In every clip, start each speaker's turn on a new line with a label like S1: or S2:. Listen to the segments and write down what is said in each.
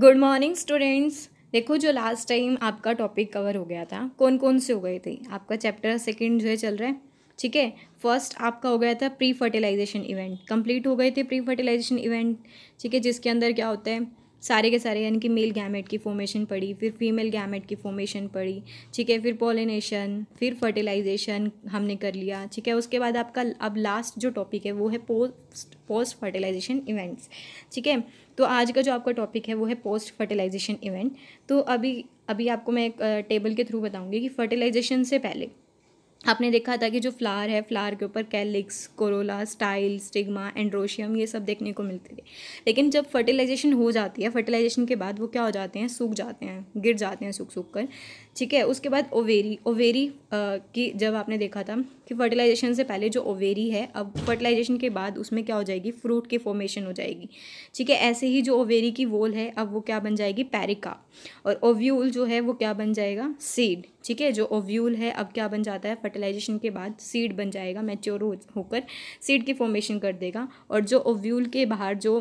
S1: good morning students देखो जो last time आपका टॉपिक कवर हो गया था कौन कौन से हो गए थे आपका चैप्टर सेकंड जो है चल रहा है ठीक है फर्स्ट आपका हो गया था प्री फर्टिलाइजेशन इवेंट कंप्लीट हो गए थे प्री फर्टिलाइजेशन इवेंट ठीक है जिसके अंदर क्या होता है सारे के सारे यानी कि मेल गैमेट की फॉर्मेशन पड़ी फिर फीमेल गैमेट की फॉर्मेशन पड़ी ठीक है फिर पॉलिनेशन फिर फर्टिलाइजेशन हमने कर लिया ठीक है उसके बाद आपका अब लास्ट जो टॉपिक है वो है पोस्ट पोस्ट फर्टिलाइजेशन इवेंट्स ठीक है तो आज का जो आपका टॉपिक है वो है पोस्ट फर्टिलाइजेशन इवेंट तो अभी अभी आपको मैं एक टेबल के थ्रू बताऊँगी कि फर्टिलाइजेशन से पहले आपने देखा था कि जो फ्लावर है फ्लावर के ऊपर calyx corolla style stigma androecium ये सब देखने को मिलते थे लेकिन जब फर्टिलाइजेशन हो जाती है फर्टिलाइजेशन के बाद वो क्या हो जाते हैं सूख जाते हैं गिर जाते हैं सूख सूख कर ठीक है उसके बाद ओवेरी ओवेरी की जब आपने देखा था कि फर्टिलाइजेशन से पहले जो ओवेरी है अब फर्टिलाइजेशन के बाद उसमें क्या हो जाएगी फ्रूट की फॉर्मेशन हो जाएगी ठीक है ऐसे ही जो ओवेरी की वोल है अब वो क्या बन जाएगी पैरिका और ओव्यूल जो है वो क्या बन जाएगा सीड ठीक है जो ओव्यूल है अब क्या बन जाता है फर्टिलाइजेशन के बाद सीड बन जाएगा मैच्योर होकर सीड की फॉर्मेशन कर देगा और जो ओव्यूल के बाहर जो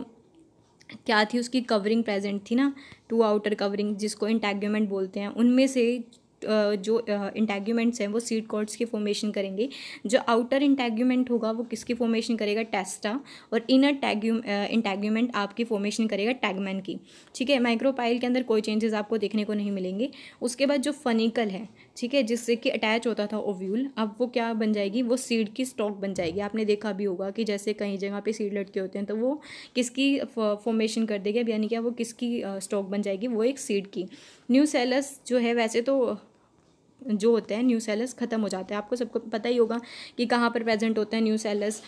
S1: क्या थी उसकी कवरिंग प्रेजेंट थी ना टू आउटर कवरिंग जिसको इंटैग्यूमेंट बोलते हैं उनमें से जो इंटैग्यूमेंट्स हैं वो सीड कॉर्ड्स की फॉर्मेशन करेंगे जो आउटर इंटैग्यूमेंट होगा वो किसकी फॉर्मेशन करेगा टेस्टा और इनर टैग्यूम इंटैग्यूमेंट आपकी फॉर्मेशन करेगा टैगमैन की ठीक है माइक्रोपाइल के अंदर कोई चेंजेस आपको देखने को नहीं मिलेंगे उसके बाद जो फनिकल है ठीक है जिससे कि अटैच होता था ओव्यूल अब वो क्या बन जाएगी वो सीड की स्टॉक बन जाएगी आपने देखा भी होगा कि जैसे कहीं जगह पे सीड लटके होते हैं तो वो किसकी फॉर्मेशन uh, कर देगी अब यानी क्या वो किसकी स्टॉक uh, बन जाएगी वो एक सीड की न्यू सेलस जो है वैसे तो जो होते हैं न्यू सेलस ख़त्म हो जाते हैं आपको सबको पता ही होगा कि कहाँ पर प्रेजेंट होते हैं न्यू सेलस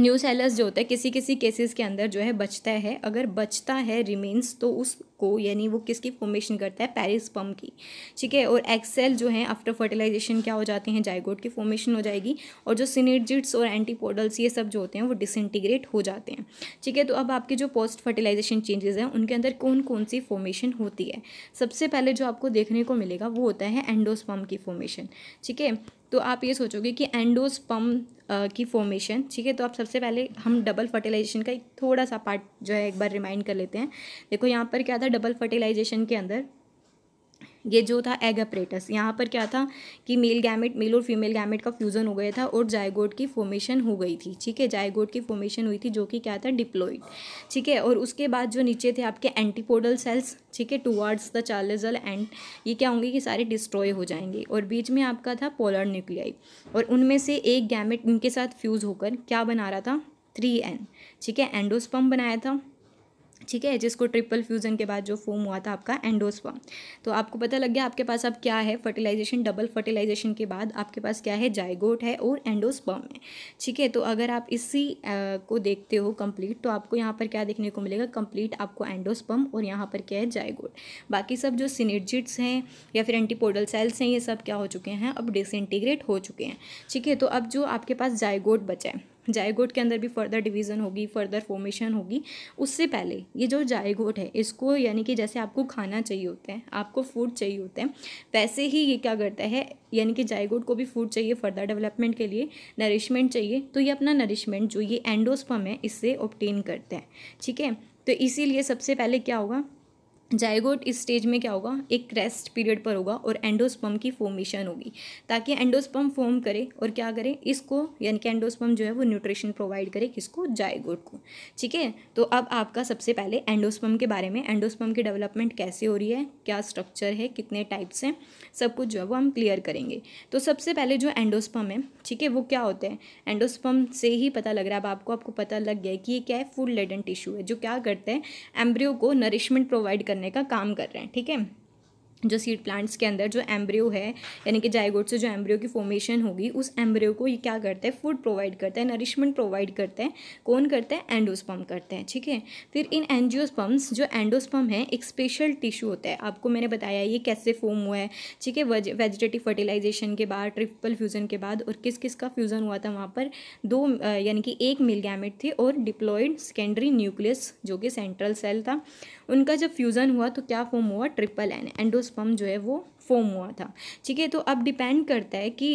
S1: न्यू सेलर्स जो होता है किसी किसी केसेस के अंदर जो है बचता है अगर बचता है रिमेन्स तो उसको यानी वो किसकी फॉर्मेशन करता है पेरिस पम्प की ठीक है और एक्सेल जो है आफ्टर फर्टिलाइजेशन क्या हो जाते हैं जाइगोड की फॉर्मेशन हो जाएगी और जो सिनेजिट्स और एंटीपोडल्स ये सब जो होते हैं वो डिसइंटीग्रेट हो जाते हैं ठीक है तो अब आपके जो पोस्ट फर्टिलाइजेशन चेंजेस हैं उनके अंदर कौन कौन सी फॉर्मेशन होती है सबसे पहले जो आपको देखने को मिलेगा वो होता है एंडोस्पम की फॉर्मेशन ठीक है तो आप ये सोचोगे कि एंडोस्पम uh, की फॉर्मेशन ठीक है तो आप सबसे पहले हम डबल फर्टिलाइजेशन का एक थोड़ा सा पार्ट जो है एक बार रिमाइंड कर लेते हैं देखो यहाँ पर क्या था डबल फर्टिलाइजेशन के अंदर ये जो था एग अप्रेटस यहाँ पर क्या था कि मेल गैमेट मेल और फीमेल गैमेट का फ्यूज़न हो गया था और जायगोड की फॉर्मेशन हो गई थी ठीक है जायगोड की फॉर्मेशन हुई थी जो कि क्या था डिप्लोइड ठीक है और उसके बाद जो नीचे थे आपके एंटीपोडल सेल्स ठीक है टूवर्ड्स द चार्लेजल एंड ये क्या होंगे कि सारे डिस्ट्रॉय हो जाएंगे और बीच में आपका था पोलर न्यूक्लियाई और उनमें से एक गैमेट इनके साथ फ्यूज़ होकर क्या बना रहा था थ्री एन ठीक है एंडोस्पम बनाया था ठीक है जिसको ट्रिपल फ्यूज़न के बाद जो फॉर्म हुआ था आपका एंडोस्पर्म तो आपको पता लग गया आपके पास अब क्या है फर्टिलाइजेशन डबल फर्टिलाइजेशन के बाद आपके पास क्या है जायगोट है और एंडोस्पर्म है ठीक है तो अगर आप इसी आ, को देखते हो कंप्लीट तो आपको यहाँ पर क्या देखने को मिलेगा कंप्लीट आपको एंडोस्पर्म और यहाँ पर क्या है जायगोट बाकी सब जो सीनेटजिट्स हैं या फिर एंटीपोडल सेल्स हैं ये सब क्या हो चुके हैं अब डिसइंटीग्रेट हो चुके हैं ठीक है तो अब जो आपके पास जायगोट बचा है जायगोट के अंदर भी फर्दर डिवीज़न होगी फर्दर फॉर्मेशन होगी उससे पहले ये जो जायगोट है इसको यानी कि जैसे आपको खाना चाहिए होता है आपको फूड चाहिए होता है वैसे ही ये क्या करता है यानी कि जायगोट को भी फूड चाहिए फर्दर डेवलपमेंट के लिए नरिशमेंट चाहिए तो ये अपना नरिशमेंट जो ये एंडोस्पम है इससे ऑप्टेन करते हैं ठीक है तो इसीलिए सबसे पहले क्या होगा जायगोट इस स्टेज में क्या होगा एक रेस्ट पीरियड पर होगा और एंडोस्पम की फॉर्मेशन होगी ताकि एंडोस्पम फॉर्म करे और क्या करे इसको यानी कि एंडोस्पम जो है वो न्यूट्रिशन प्रोवाइड करे किसको जायगोट को ठीक है तो अब आपका सबसे पहले एंडोस्पम के बारे में एंडोस्पम की डेवलपमेंट कैसे हो रही है क्या स्ट्रक्चर है कितने टाइप्स हैं सब कुछ जो है वो हम क्लियर करेंगे तो सबसे पहले जो एंडोस्पम है ठीक है वो क्या होता है एंडोस्पम से ही पता लग रहा है अब आपको आपको पता लग गया कि ये क्या है फूड लेडन टिश्यू है जो क्या करते हैं एम्ब्रियो को नरिशमेंट प्रोवाइड करने का काम कर रहे हैं ठीक है जो सीड प्लांट्स के अंदर जो एम्ब्रियो है यानी कि जायगोट से जो एम्ब्रियो की फॉर्मेशन होगी उस एम्ब्रियो को ये क्या करता है फूड प्रोवाइड करता है नरिशमेंट प्रोवाइड करता है कौन करता है एंडोस्पम करते हैं ठीक है फिर इन एनजियोस्पम्स जो एंडोस्पम है एक स्पेशल टिश्यू होता है आपको मैंने बताया ये कैसे फॉर्म हुआ है ठीक है वेजिटेटिव फर्टिलाइजेशन के बाद ट्रिपल फ्यूज़न के बाद और किस किस का फ्यूज़न हुआ था वहाँ पर दो यानी कि एक मिलगैमेट थी और डिप्लॉयड सेकेंडरी न्यूक्लियस जो कि सेंट्रल सेल था उनका जब फ्यूज़न हुआ तो क्या फॉर्म हुआ ट्रिपल एन एंडोस स्पम जो है वो फॉर्म हुआ था ठीक है तो अब डिपेंड करता है कि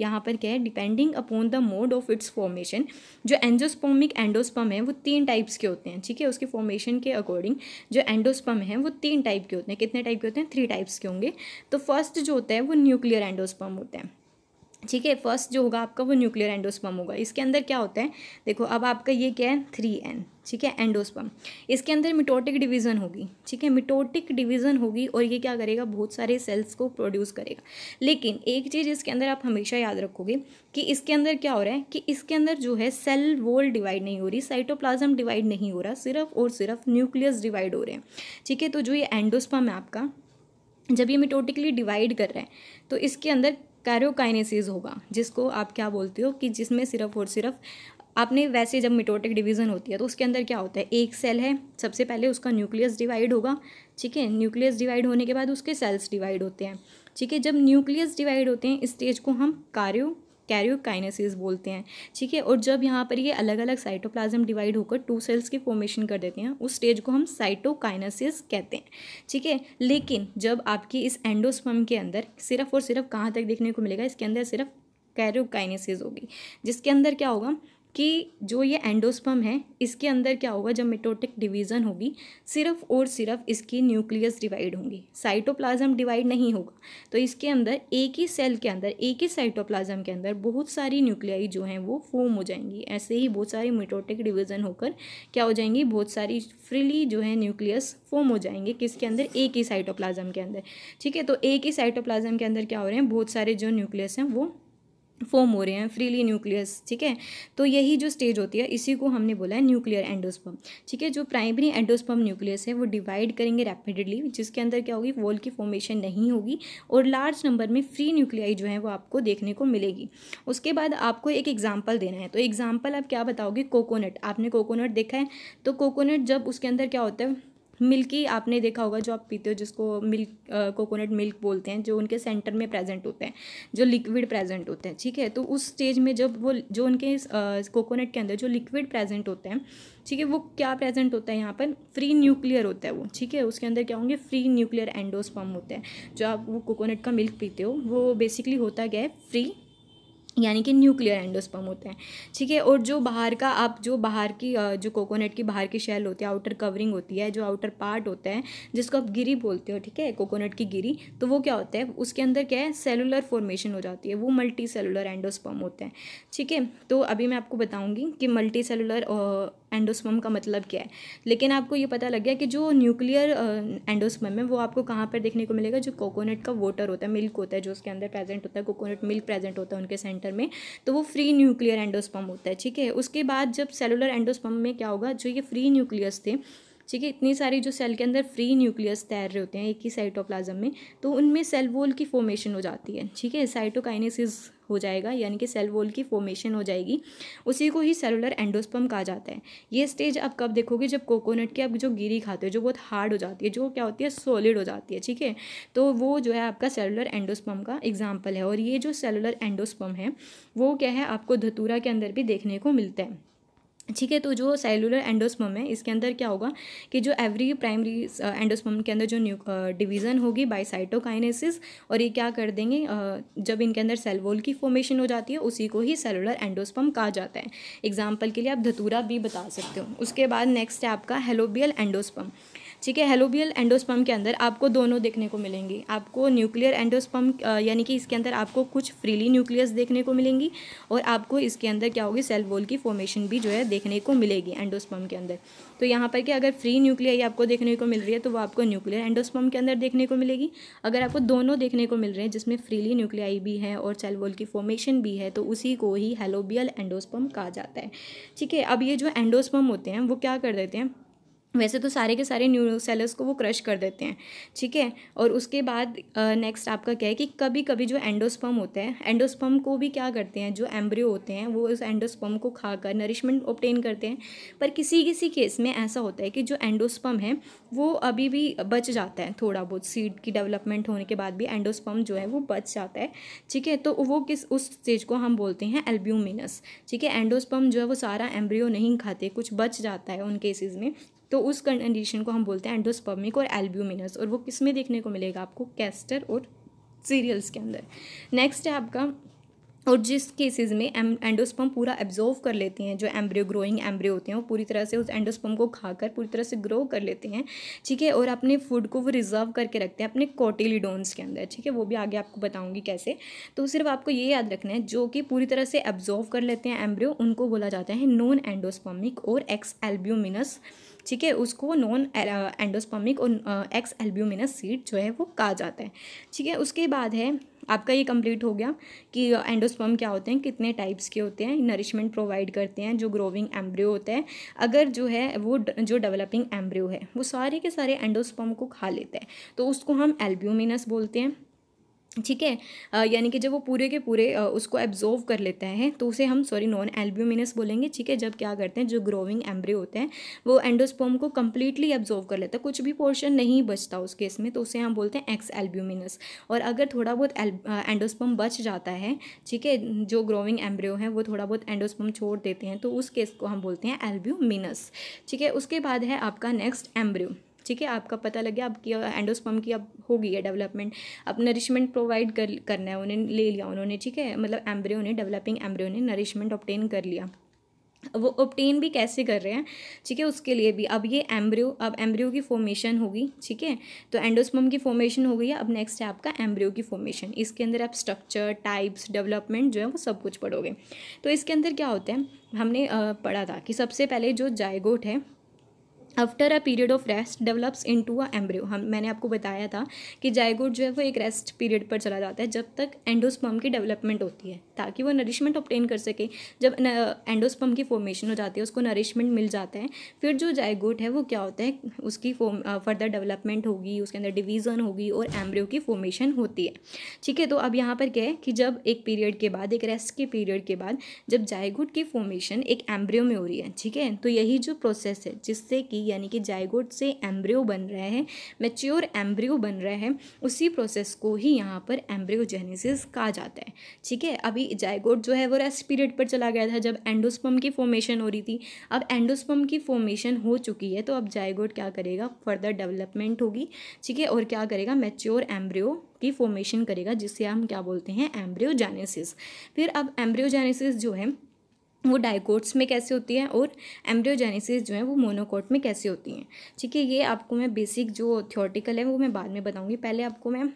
S1: यहाँ पर क्या है depending upon the mode of its formation जो एंजोस्पोमिक एंडोस्पम है वो तीन टाइप्स के होते हैं ठीक है उसके फॉर्मेशन के अकॉर्डिंग जो एंडोस्पम है वो तीन टाइप के होते हैं कितने टाइप के होते हैं थ्री टाइप्स के होंगे तो फर्स्ट जो होता है वो न्यूक्लियर एंडोस्पम होता है ठीक है फर्स्ट जो होगा आपका वो न्यूक्लियर एंडोस्पम होगा इसके अंदर क्या होता है देखो अब आपका ये क्या है थ्री एन ठीक है एंडोस्पम इसके अंदर मिटोटिक डिवीज़न होगी ठीक है मिटोटिक डिवीज़न होगी और ये क्या करेगा बहुत सारे सेल्स को प्रोड्यूस करेगा लेकिन एक चीज़ इसके अंदर आप हमेशा याद रखोगे कि इसके अंदर क्या हो रहा है कि इसके अंदर जो है सेल वोल डिवाइड नहीं हो रही साइटोप्लाज्म डिवाइड नहीं हो रहा सिर्फ और सिर्फ न्यूक्लियस डिवाइड हो रहे हैं ठीक है तो जो ये एंडोस्पम है आपका जब ये मिटोटिकली डिवाइड कर रहे हैं तो इसके अंदर कैरोकाइनेसिस होगा जिसको आप क्या बोलते हो कि जिसमें सिर्फ और सिर्फ आपने वैसे जब मिटोटिक डिवीज़न होती है तो उसके अंदर क्या होता है एक सेल है सबसे पहले उसका न्यूक्लियस डिवाइड होगा ठीक है न्यूक्लियस डिवाइड होने के बाद उसके सेल्स डिवाइड होते हैं ठीक है जब न्यूक्लियस डिवाइड होते हैं इस स्टेज को हम कार्यो कैरियोकाइनेसिस बोलते हैं ठीक है और जब यहाँ पर ये अलग अलग साइटोप्लाज्म डिवाइड होकर टू सेल्स की फॉर्मेशन कर देते हैं उस स्टेज को हम साइटोकाइनेसिस कहते हैं ठीक है लेकिन जब आपकी इस एंडोस्पर्म के अंदर सिर्फ और सिर्फ कहाँ तक देखने को मिलेगा इसके अंदर सिर्फ कैरियोकाइनेसिस होगी जिसके अंदर क्या होगा कि जो ये एंडोस्पम है इसके अंदर क्या होगा जब मिटोटिक डिवीज़न होगी सिर्फ और सिर्फ इसकी न्यूक्लियस डिवाइड होंगी साइटोप्लाज्म डिवाइड नहीं होगा तो इसके अंदर एक ही सेल के अंदर एक ही साइटोप्लाज्म के अंदर बहुत सारी न्यूक्लियाई जो हैं वो फॉर्म हो जाएंगी ऐसे ही बहुत सारी मिटोटिक डिवीज़न होकर क्या हो जाएंगी बहुत सारी फ्रीली जो है न्यूक्लियस फॉर्म हो जाएंगे किसके अंदर एक ही साइटोप्लाज्म के अंदर ठीक है तो एक ही साइटोप्लाज्म के अंदर क्या हो रहे हैं बहुत सारे जो न्यूक्लियस हैं वो फॉर्म हो रहे हैं फ्रीली न्यूक्लियस ठीक है तो यही जो स्टेज होती है इसी को हमने बोला है न्यूक्लियर एंडोस्पम ठीक है जो प्राइमरी एंडोस्पम न्यूक्लियस है वो डिवाइड करेंगे रैपिडली जिसके अंदर क्या होगी वॉल की फॉर्मेशन नहीं होगी और लार्ज नंबर में फ्री न्यूक्लियाई जो है वो आपको देखने को मिलेगी उसके बाद आपको एक एग्जाम्पल देना है तो एग्जाम्पल आप क्या बताओगे कोकोनट आपने कोकोनट देखा है तो कोकोनट जब उसके अंदर क्या होता है मिल्की आपने देखा होगा जो आप पीते हो जिसको मिल्क कोकोनट मिल्क बोलते हैं जो उनके सेंटर में प्रेजेंट होते हैं जो लिक्विड प्रेजेंट होते हैं ठीक है तो उस स्टेज में जब वो जो उनके कोकोनट के अंदर जो लिक्विड प्रेजेंट होते हैं ठीक है वो क्या प्रेजेंट होता है यहाँ पर फ्री न्यूक्लियर होता है वो ठीक है उसके अंदर क्या होंगे फ्री न्यूक्लियर एंडोस्पर्म होते हैं जो आप वो कोकोनट का मिल्क पीते हो वो बेसिकली होता गया है फ्री यानी कि न्यूक्लियर एंडोस्पर्म होते हैं ठीक है और जो बाहर का आप जो बाहर की जो कोकोनट की बाहर की शेल होती है आउटर कवरिंग होती है जो आउटर पार्ट होता है जिसको आप गिरी बोलते हो ठीक है कोकोनट की गिरी तो वो क्या होता है उसके अंदर क्या है सेलुलर फॉर्मेशन हो जाती है वो मल्टी सेलुलर एंडोस्पर्म होते हैं ठीक है तो अभी मैं आपको बताऊँगी कि मल्टी सेलुलर एंडोस्पम का मतलब क्या है लेकिन आपको ये पता लग गया कि जो न्यूक्लियर एंडोस्पम है वो आपको कहाँ पर देखने को मिलेगा जो कोकोनट का वाटर होता है मिल्क होता है जो उसके अंदर प्रेजेंट होता है कोकोनट मिल्क प्रेजेंट होता है उनके सेंटर में तो वो फ्री न्यूक्लियर एंडोस्पम होता है ठीक है उसके बाद जब सेलुलर एंडोस्पम में क्या होगा जो ये फ्री न्यूक्लियस थे ठीक है इतनी सारी जो सेल के अंदर फ्री न्यूक्लियस तैर रहे होते हैं एक ही साइटोप्लाज्म में तो उनमें सेल वोल की फॉर्मेशन हो जाती है ठीक है साइटोकाइनेसिस हो जाएगा यानी कि सेल वॉल की फॉर्मेशन हो जाएगी उसी को ही सेलुलर एंडोस्पम कहा जाता है ये स्टेज आप कब देखोगे जब कोकोनट की आप जो गिरी खाते हो जो बहुत हार्ड हो जाती है जो क्या होती है सॉलिड हो जाती है ठीक है तो वो जो है आपका सेलुलर एंडोस्पम का एग्जाम्पल है और ये जो सेलुलर एंडोस्पम है वो क्या है आपको धतूरा के अंदर भी देखने को मिलता है ठीक है तो जो सेलुलर एंडोस्पम है इसके अंदर क्या होगा कि जो एवरी प्राइमरी एंडोस्पम के अंदर जो न्यू डिवीज़न uh, होगी बाईसाइटोकाइनेसिस साइटोकाइनेसिस और ये क्या कर देंगे uh, जब इनके अंदर सेल वॉल की फॉर्मेशन हो जाती है उसी को ही सेलुलर एंडोस्पम कहा जाता है एग्जाम्पल के लिए आप धतूरा भी बता सकते हो उसके बाद नेक्स्ट है आपका हेलोबियल एंडोस्पम ठीक है हेलोबियल एंडोस्पम के अंदर आपको दोनों देखने को मिलेंगी आपको न्यूक्लियर एंडोस्पम यानी कि इसके अंदर आपको कुछ फ्रीली न्यूक्लियस देखने को मिलेंगी और आपको इसके अंदर क्या होगी सेल वॉल की फॉर्मेशन भी जो है देखने को मिलेगी एंडोस्पम के अंदर तो यहाँ पर कि अगर फ्री न्यूक्लियाई आपको देखने को मिल रही है तो वो आपको न्यूक्लियर एंडोस्पम के अंदर देखने को मिलेगी अगर आपको दोनों देखने को मिल रहे हैं जिसमें फ्रीली न्यूक्लियाई भी है और सेल वॉल की फॉर्मेशन भी है तो उसी को ही हेलोबियल एंडोस्पम कहा जाता है ठीक है अब ये जो एंडोस्पम होते हैं वो क्या कर देते हैं वैसे तो सारे के सारे न्यू सेलर्स को वो क्रश कर देते हैं ठीक है और उसके बाद नेक्स्ट आपका क्या है कि कभी कभी जो एंडोस्पर्म होता है एंडोस्पर्म को भी क्या करते हैं जो एम्ब्रियो होते हैं वो उस एंडोस्पर्म को खाकर नरिशमेंट ऑप्टेन करते हैं पर किसी किसी केस में ऐसा होता है कि जो एंडोस्पम है वो अभी भी बच जाता है थोड़ा बहुत सीड की डेवलपमेंट होने के बाद भी एंडोस्पम जो है वो बच जाता है ठीक है तो वो किस उस स्टेज को हम बोलते हैं एल्ब्यूमिनस ठीक है एंडोस्पम जो है वो सारा एम्ब्रियो नहीं खाते कुछ बच जाता है उन केसेज में तो उस कंडीशन को हम बोलते हैं एंडोस्पर्मिक और एल्ब्यूमिनस और वो किस में देखने को मिलेगा आपको कैस्टर और सीरियल्स के अंदर नेक्स्ट है आपका और जिस केसेस में एंडोस्पम पूरा एब्जॉर्व कर लेते हैं जो एम्ब्रियो ग्रोइंग एम्ब्रियो होते हैं वो पूरी तरह से उस एंडोस्पम को खाकर पूरी तरह से ग्रो कर लेते हैं ठीक है और अपने फूड को वो रिजर्व करके रखते हैं अपने कोटिलीडोन्स के अंदर ठीक है वो भी आगे आपको बताऊंगी कैसे तो सिर्फ आपको ये याद रखना है जो कि पूरी तरह से एब्जॉर्व कर लेते हैं एम्ब्रियो उनको बोला जाता है नॉन एंडोस्पमिक और एक्स एल्ब्यूमिनस ठीक है उसको नॉन एंडोस्पर्मिक और एक्स एल्ब्यूमिनस सीड जो है वो कहा जाता है ठीक है उसके बाद है आपका ये कंप्लीट हो गया कि एंडोस्पर्म क्या होते हैं कितने टाइप्स के होते हैं नरिशमेंट प्रोवाइड करते हैं जो ग्रोविंग एम्ब्रियो होता है अगर जो है वो जो डेवलपिंग एम्ब्रियो है वो सारे के सारे एंडोस्पर्म को खा लेते हैं तो उसको हम एल्ब्यूमिनस बोलते हैं ठीक है यानी कि जब वो पूरे के पूरे उसको एब्जॉर्व कर लेता है तो उसे हम सॉरी नॉन एल्ब्यूमिनस बोलेंगे ठीक है जब क्या करते हैं जो ग्रोविंग एम्ब्रियो होते हैं वो एंडोस्पोम को कम्प्लीटली एब्जॉर्व कर लेता है कुछ भी पोर्शन नहीं बचता उस केस में तो उसे हम बोलते हैं एक्स एल्ब्यूमिनस और अगर थोड़ा बहुत एंडोस्पम बच जाता है ठीक है जो ग्रोविंग एम्ब्रियो है वो थोड़ा बहुत एंडोस्पम छोड़ देते हैं तो उस केस को हम बोलते हैं एल्ब्यूमिनस ठीक है उसके बाद है आपका नेक्स्ट एम्ब्रियो ठीक है आपका पता लग गया आपकी एंडोस्पम की अब हो गई है डेवलपमेंट अब नरिशमेंट प्रोवाइड कर करना है उन्हें ले लिया उन्होंने ठीक है मतलब एम्ब्रियो ने डेवलपिंग एम्ब्रियो ने नरिशमेंट ऑप्टेन कर लिया वो ऑप्टेन भी कैसे कर रहे हैं ठीक है उसके लिए भी अब ये एम्ब्रियो अब एम्ब्रियो की फॉर्मेशन होगी ठीक है तो एंडोस्पम की फॉर्मेशन हो गई है अब नेक्स्ट है आपका एम्ब्रियो की फॉर्मेशन इसके अंदर आप स्ट्रक्चर टाइप्स डेवलपमेंट जो है वो सब कुछ पढ़ोगे तो इसके अंदर क्या होता है हमने पढ़ा था कि सबसे पहले जो जायगोट है after a period of rest develops into a embryo हम मैंने आपको बताया था कि जायगोट जो है वो एक रेस्ट पीरियड पर चला जाता है जब तक एंडोस्पर्म की डेवलपमेंट होती है ताकि वो नरिशमेंट ऑप्टेन कर सके जब एंडोस्पम की फॉर्मेशन हो जाती है उसको नरिशमेंट मिल जाता है फिर जो जायगोट है वो क्या होता है उसकी फर्दर डेवलपमेंट होगी उसके अंदर डिवीज़न होगी और एम्ब्रियो की फॉर्मेशन होती है ठीक है तो अब यहाँ पर क्या है कि जब एक पीरियड के बाद एक रेस्ट के पीरियड के बाद जब जायगोट की फॉर्मेशन एक एम्ब्रियो में हो रही है ठीक है तो यही जो प्रोसेस है जिससे कि यानी कि जायगोट से एम्ब्रियो बन रहा है मेच्योर एम्ब्रियो बन रहा है उसी प्रोसेस को ही यहाँ पर एम्ब्रियोजेनेसिस कहा जाता है ठीक है अभी जाइगोट जो है वो रेस्ट पीरियड पर चला गया था जब एंडोस्पम की फॉर्मेशन हो रही थी अब एंडोस्पम की फॉर्मेशन हो चुकी है तो अब जाइगोट क्या करेगा फर्दर डेवलपमेंट होगी ठीक है और क्या करेगा मेच्योर एम्ब्रियो की फॉर्मेशन करेगा जिससे हम क्या बोलते हैं एम्ब्रियोजेनेसिस फिर अब एम्ब्रियोजेनेसिस जो है वो डाइकोट्स में कैसे होती है और एम्ब्रियोजेनेसिस जो है वो मोनोकोट में कैसे होती हैं ठीक है ये आपको मैं बेसिक जो थियोटिकल है वो मैं बाद में बताऊँगी पहले आपको मैं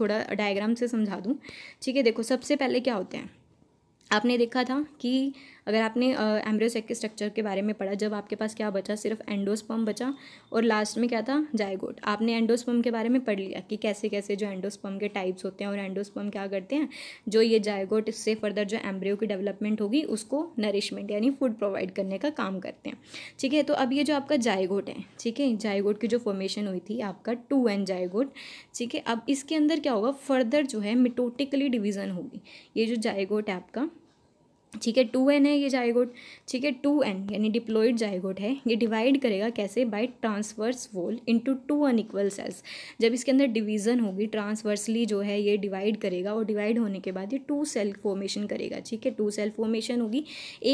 S1: थोड़ा डायग्राम से समझा दूँ ठीक है देखो सबसे पहले क्या होते हैं आपने देखा था कि अगर आपने एम्ब्रियोसेक के स्ट्रक्चर के बारे में पढ़ा जब आपके पास क्या बचा सिर्फ एंडोस्पम बचा और लास्ट में क्या था जायगोट आपने एंडोस्पम के बारे में पढ़ लिया कि कैसे कैसे जो एंडोस्पम के टाइप्स होते हैं और एंडोस्पम क्या करते हैं जो ये जायगोट इससे फर्दर जो एम्ब्रियो की डेवलपमेंट होगी उसको नरिशमेंट यानी फूड प्रोवाइड करने का काम करते हैं ठीक है तो अब ये जो आपका जायगोट है ठीक है जायगोट की जो फॉर्मेशन हुई थी आपका टू एन जायगोट ठीक है अब इसके अंदर क्या होगा फर्दर जो है मिटोटिकली डिवीज़न होगी ये जो जायगोट है आपका ठीक है टू एन है ये जायगोट ठीक है टू एन यानी डिप्लोइड जायगोट है ये डिवाइड करेगा कैसे by transverse wall into two unequal cells जब इसके अंदर डिवीजन होगी ट्रांसवर्सली जो है ये डिवाइड करेगा और डिवाइड होने के बाद ये टू सेल फॉर्मेशन करेगा ठीक है टू सेल फॉर्मेशन होगी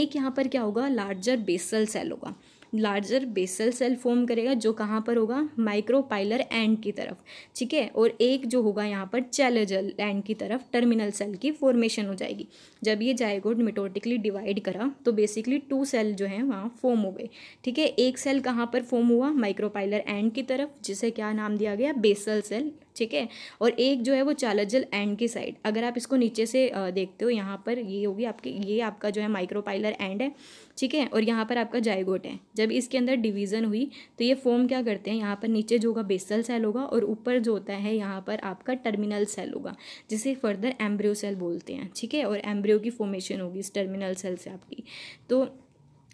S1: एक यहाँ पर क्या होगा लार्जर बेसल सेल होगा लार्जर बेसल सेल फॉर्म करेगा जो कहाँ पर होगा माइक्रोपाइलर एंड की तरफ ठीक है और एक जो होगा यहाँ पर चैलेजल एंड की तरफ टर्मिनल सेल की फॉर्मेशन हो जाएगी जब ये जाएगोड मिटोटिकली डिवाइड करा तो बेसिकली टू सेल जो है वहाँ फॉर्म हो गए ठीक है एक सेल कहाँ पर फॉर्म हुआ माइक्रोपाइलर एंड की तरफ जिसे क्या नाम दिया गया बेसल सेल ठीक है और एक जो है वो चालाजल एंड की साइड अगर आप इसको नीचे से देखते हो यहाँ पर ये होगी आपकी ये आपका जो है माइक्रोपाइलर एंड है ठीक है और यहाँ पर आपका जायगोट है जब इसके अंदर डिवीज़न हुई तो ये फॉर्म क्या करते हैं यहाँ पर नीचे जो होगा बेसल सेल होगा और ऊपर जो होता है यहाँ पर आपका टर्मिनल सेल होगा जिसे फर्दर एम्ब्रियो सेल बोलते हैं ठीक है और एम्ब्रियो की फॉर्मेशन होगी इस टर्मिनल सेल से आपकी तो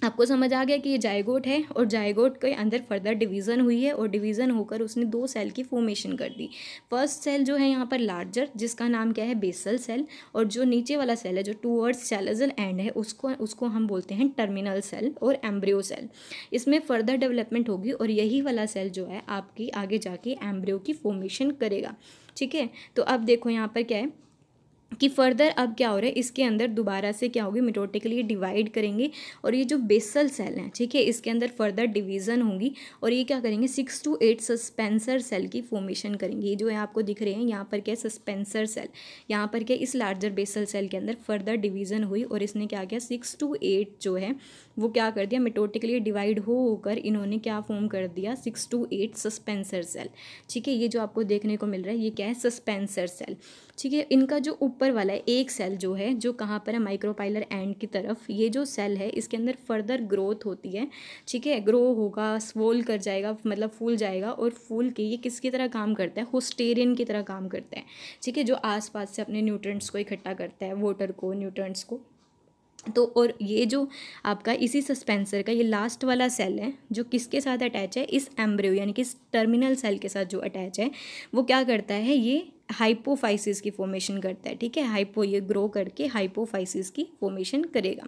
S1: आपको समझ आ गया कि ये जायगोट है और जायगोट के अंदर फर्दर डिवीज़न हुई है और डिवीज़न होकर उसने दो सेल की फॉर्मेशन कर दी फर्स्ट सेल जो है यहाँ पर लार्जर जिसका नाम क्या है बेसल सेल और जो नीचे वाला सेल है जो टूवर्ड्स सेलजल एंड है उसको उसको हम बोलते हैं टर्मिनल सेल और एम्ब्रियो सेल इसमें फर्दर डेवलपमेंट होगी और यही वाला सेल जो है आपकी आगे जाके एम्ब्रियो की फॉर्मेशन करेगा ठीक है तो अब देखो यहाँ पर क्या है कि फर्दर अब क्या हो रहा है इसके अंदर दोबारा से क्या होगी मिटोटिकली डिवाइड करेंगे और ये जो बेसल सेल हैं ठीक है इसके अंदर फर्दर डिवीज़न होंगी और ये क्या करेंगे six to eight suspensor cell की फॉर्मेशन करेंगे ये जो है आपको दिख रहे हैं यहाँ पर क्या सस्पेंसर सेल यहाँ पर क्या इस लार्जर बेसल सेल के अंदर फर्दर डिवीज़न हुई और इसने क्या किया सिक्स टू एट जो है वो क्या कर दिया मिटोटिकली डिवाइड हो होकर इन्होंने क्या फॉर्म कर दिया six to eight suspensor cell ठीक है ये जो आपको देखने को मिल रहा है ये क्या है सस्पेंसर सेल ठीक है इनका जो ऊपर वाला है एक सेल जो है जो कहाँ पर है माइक्रोपाइलर एंड की तरफ ये जो सेल है इसके अंदर फर्दर ग्रोथ होती है ठीक है ग्रो होगा स्वोल कर जाएगा मतलब फूल जाएगा और फूल के ये किसकी तरह काम करता है होस्टेरियन की तरह काम करता है ठीक है जो आसपास से अपने न्यूट्रंट्स को इकट्ठा करता है वोटर को न्यूट्रंट्स को तो और ये जो आपका इसी सस्पेंसर का ये लास्ट वाला सेल है जो किसके साथ अटैच है इस एम्ब्रियो यानी कि इस टर्मिनल सेल के साथ जो अटैच है वो क्या करता है ये हाइपोफाइसिस की फॉर्मेशन करता है ठीक है हाइपो ये ग्रो करके हाइपोफाइसिस की फॉर्मेशन करेगा